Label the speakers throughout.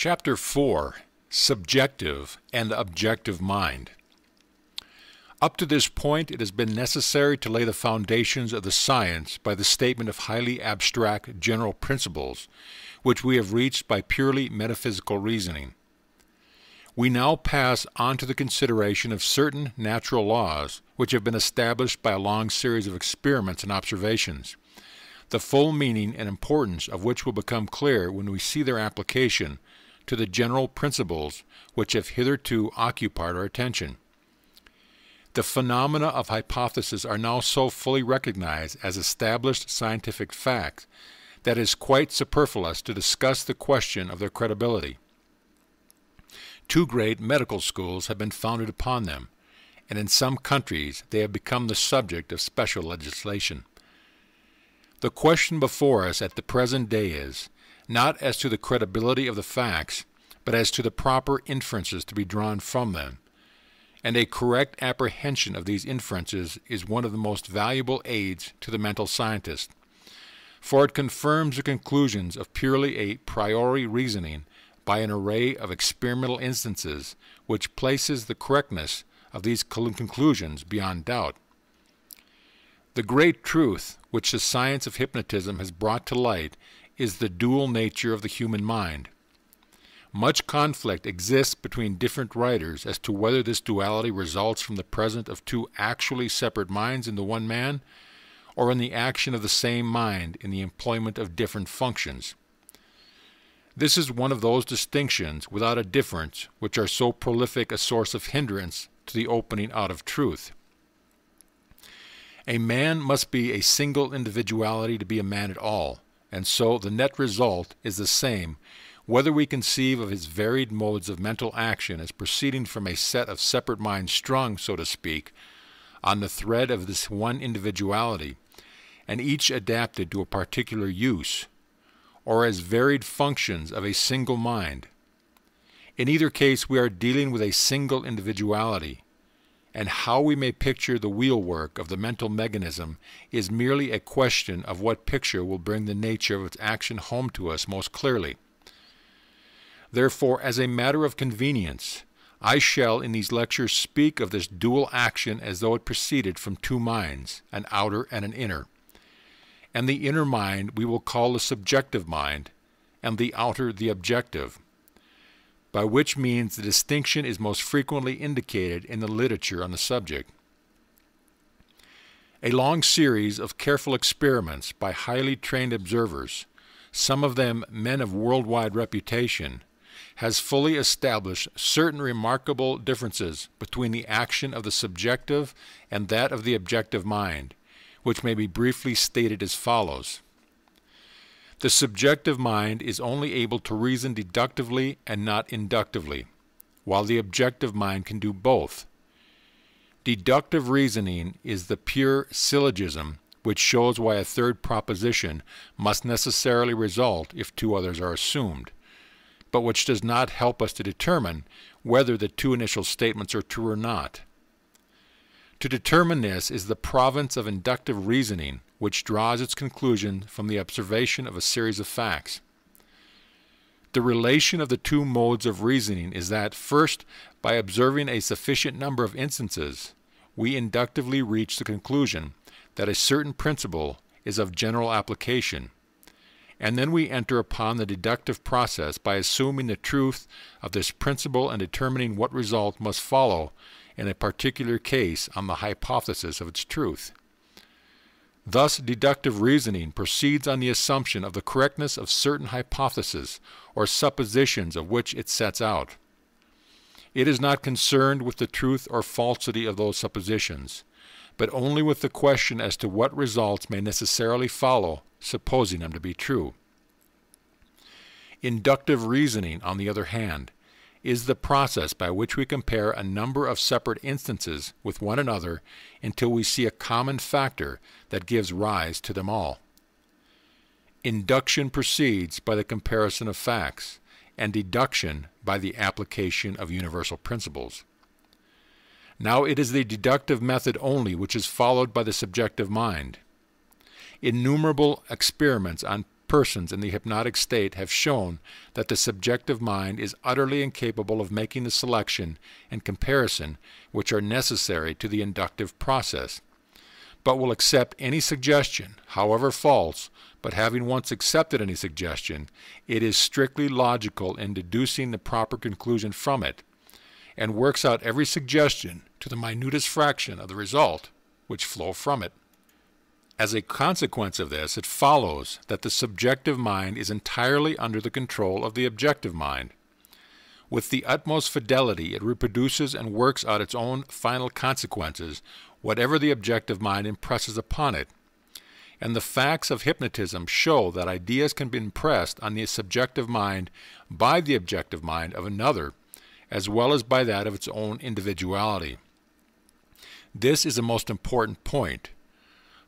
Speaker 1: Chapter 4 Subjective and Objective Mind. Up to this point, it has been necessary to lay the foundations of the science by the statement of highly abstract general principles, which we have reached by purely metaphysical reasoning. We now pass on to the consideration of certain natural laws, which have been established by a long series of experiments and observations the full meaning and importance of which will become clear when we see their application to the general principles which have hitherto occupied our attention. The phenomena of hypothesis are now so fully recognized as established scientific facts that it is quite superfluous to discuss the question of their credibility. Two great medical schools have been founded upon them, and in some countries they have become the subject of special legislation. The question before us at the present day is not as to the credibility of the facts, but as to the proper inferences to be drawn from them. And a correct apprehension of these inferences is one of the most valuable aids to the mental scientist, for it confirms the conclusions of purely a priori reasoning by an array of experimental instances which places the correctness of these conclusions beyond doubt. The great truth which the science of hypnotism has brought to light is the dual nature of the human mind. Much conflict exists between different writers as to whether this duality results from the presence of two actually separate minds in the one man, or in the action of the same mind in the employment of different functions. This is one of those distinctions without a difference which are so prolific a source of hindrance to the opening out of truth. A man must be a single individuality to be a man at all and so the net result is the same whether we conceive of his varied modes of mental action as proceeding from a set of separate minds strung, so to speak, on the thread of this one individuality, and each adapted to a particular use, or as varied functions of a single mind. In either case, we are dealing with a single individuality, and how we may picture the wheelwork of the mental mechanism is merely a question of what picture will bring the nature of its action home to us most clearly. Therefore, as a matter of convenience, I shall in these lectures speak of this dual action as though it proceeded from two minds, an outer and an inner. And the inner mind we will call the subjective mind, and the outer the objective by which means the distinction is most frequently indicated in the literature on the subject. A long series of careful experiments by highly trained observers, some of them men of worldwide reputation, has fully established certain remarkable differences between the action of the subjective and that of the objective mind, which may be briefly stated as follows. The subjective mind is only able to reason deductively and not inductively, while the objective mind can do both. Deductive reasoning is the pure syllogism which shows why a third proposition must necessarily result if two others are assumed, but which does not help us to determine whether the two initial statements are true or not. To determine this is the province of inductive reasoning, which draws its conclusion from the observation of a series of facts. The relation of the two modes of reasoning is that, first, by observing a sufficient number of instances, we inductively reach the conclusion that a certain principle is of general application, and then we enter upon the deductive process by assuming the truth of this principle and determining what result must follow in a particular case on the hypothesis of its truth. Thus, deductive reasoning proceeds on the assumption of the correctness of certain hypotheses or suppositions of which it sets out. It is not concerned with the truth or falsity of those suppositions, but only with the question as to what results may necessarily follow, supposing them to be true. Inductive reasoning, on the other hand, is the process by which we compare a number of separate instances with one another until we see a common factor that gives rise to them all. Induction proceeds by the comparison of facts, and deduction by the application of universal principles. Now it is the deductive method only which is followed by the subjective mind. Innumerable experiments on persons in the hypnotic state have shown that the subjective mind is utterly incapable of making the selection and comparison which are necessary to the inductive process, but will accept any suggestion, however false, but having once accepted any suggestion, it is strictly logical in deducing the proper conclusion from it, and works out every suggestion to the minutest fraction of the result which flow from it. As a consequence of this, it follows that the subjective mind is entirely under the control of the objective mind. With the utmost fidelity, it reproduces and works out its own final consequences, whatever the objective mind impresses upon it. And the facts of hypnotism show that ideas can be impressed on the subjective mind by the objective mind of another, as well as by that of its own individuality. This is a most important point.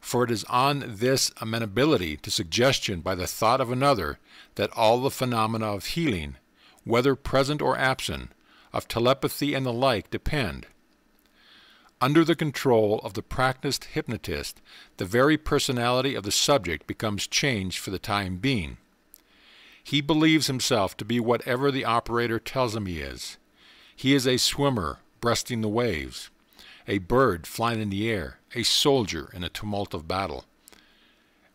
Speaker 1: For it is on this amenability to suggestion by the thought of another that all the phenomena of healing, whether present or absent, of telepathy and the like depend. Under the control of the practiced hypnotist, the very personality of the subject becomes changed for the time being. He believes himself to be whatever the operator tells him he is. He is a swimmer breasting the waves a bird flying in the air, a soldier in a tumult of battle,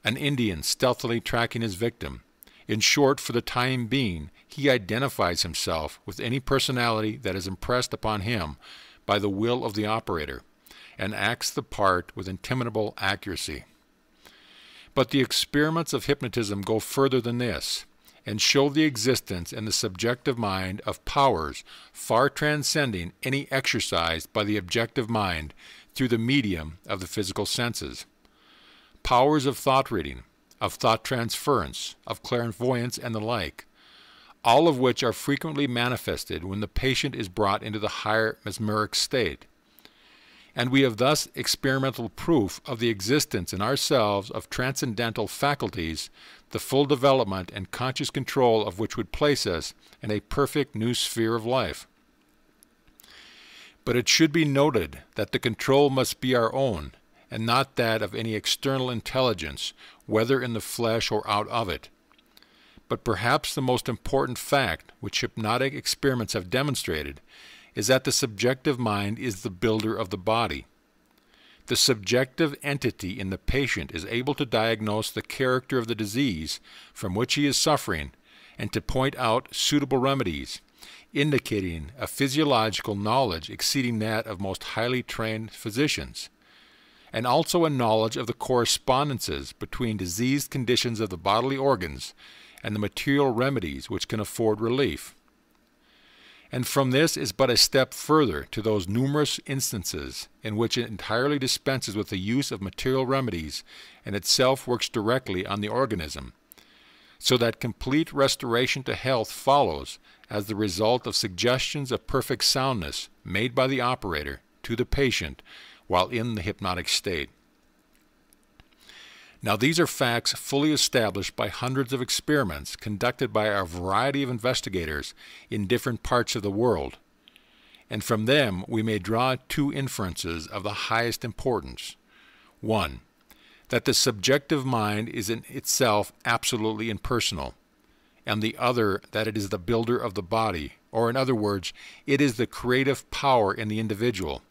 Speaker 1: an Indian stealthily tracking his victim. In short, for the time being, he identifies himself with any personality that is impressed upon him by the will of the operator and acts the part with intimidable accuracy. But the experiments of hypnotism go further than this and show the existence in the subjective mind of powers far transcending any exercised by the objective mind through the medium of the physical senses. Powers of thought reading, of thought transference, of clairvoyance, and the like, all of which are frequently manifested when the patient is brought into the higher mesmeric state and we have thus experimental proof of the existence in ourselves of transcendental faculties the full development and conscious control of which would place us in a perfect new sphere of life. But it should be noted that the control must be our own, and not that of any external intelligence, whether in the flesh or out of it. But perhaps the most important fact which hypnotic experiments have demonstrated is that the subjective mind is the builder of the body the subjective entity in the patient is able to diagnose the character of the disease from which he is suffering and to point out suitable remedies, indicating a physiological knowledge exceeding that of most highly trained physicians, and also a knowledge of the correspondences between diseased conditions of the bodily organs and the material remedies which can afford relief. And from this is but a step further to those numerous instances in which it entirely dispenses with the use of material remedies and itself works directly on the organism, so that complete restoration to health follows as the result of suggestions of perfect soundness made by the operator to the patient while in the hypnotic state. Now, these are facts fully established by hundreds of experiments conducted by a variety of investigators in different parts of the world. And from them, we may draw two inferences of the highest importance. One, that the subjective mind is in itself absolutely impersonal, and the other that it is the builder of the body, or in other words, it is the creative power in the individual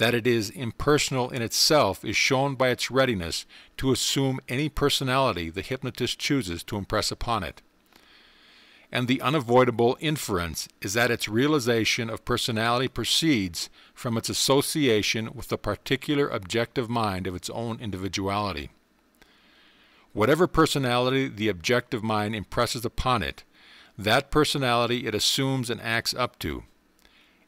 Speaker 1: that it is impersonal in itself is shown by its readiness to assume any personality the hypnotist chooses to impress upon it. And the unavoidable inference is that its realization of personality proceeds from its association with the particular objective mind of its own individuality. Whatever personality the objective mind impresses upon it, that personality it assumes and acts up to,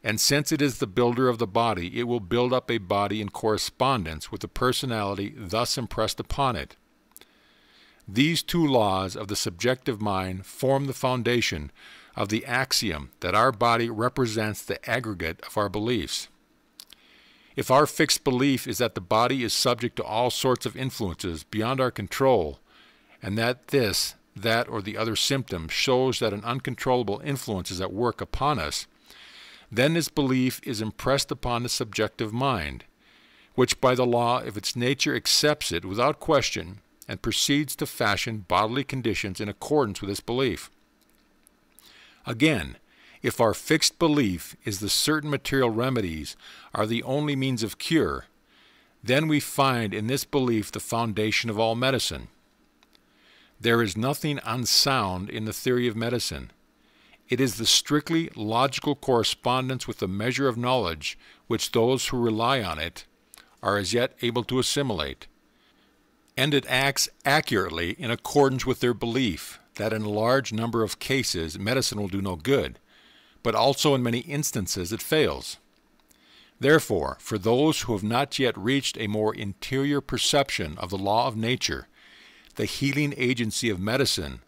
Speaker 1: and since it is the builder of the body, it will build up a body in correspondence with the personality thus impressed upon it. These two laws of the subjective mind form the foundation of the axiom that our body represents the aggregate of our beliefs. If our fixed belief is that the body is subject to all sorts of influences beyond our control, and that this, that, or the other symptom shows that an uncontrollable influence is at work upon us, then this belief is impressed upon the subjective mind, which by the law of its nature accepts it without question and proceeds to fashion bodily conditions in accordance with this belief. Again, if our fixed belief is that certain material remedies are the only means of cure, then we find in this belief the foundation of all medicine. There is nothing unsound in the theory of medicine. It is the strictly logical correspondence with the measure of knowledge which those who rely on it are as yet able to assimilate. And it acts accurately in accordance with their belief that in a large number of cases medicine will do no good, but also in many instances it fails. Therefore, for those who have not yet reached a more interior perception of the law of nature, the healing agency of medicine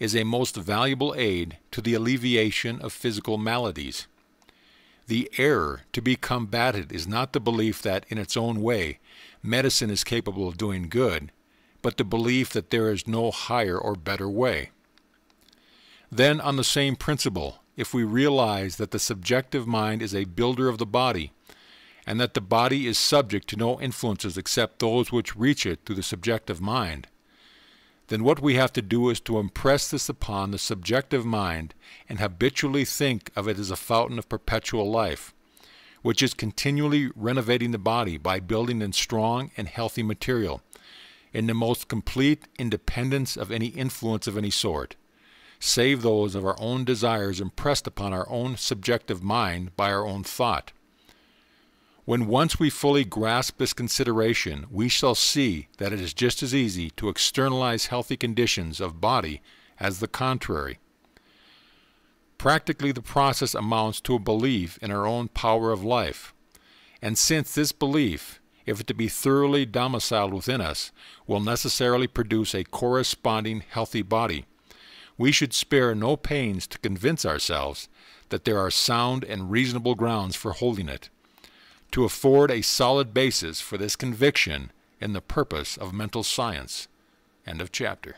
Speaker 1: is a most valuable aid to the alleviation of physical maladies. The error to be combated is not the belief that, in its own way, medicine is capable of doing good, but the belief that there is no higher or better way. Then, on the same principle, if we realize that the subjective mind is a builder of the body, and that the body is subject to no influences except those which reach it through the subjective mind, then what we have to do is to impress this upon the subjective mind and habitually think of it as a fountain of perpetual life, which is continually renovating the body by building in strong and healthy material, in the most complete independence of any influence of any sort, save those of our own desires impressed upon our own subjective mind by our own thought. When once we fully grasp this consideration, we shall see that it is just as easy to externalize healthy conditions of body as the contrary. Practically, the process amounts to a belief in our own power of life. And since this belief, if it to be thoroughly domiciled within us, will necessarily produce a corresponding healthy body, we should spare no pains to convince ourselves that there are sound and reasonable grounds for holding it to afford a solid basis for this conviction in the purpose of mental science. End of chapter.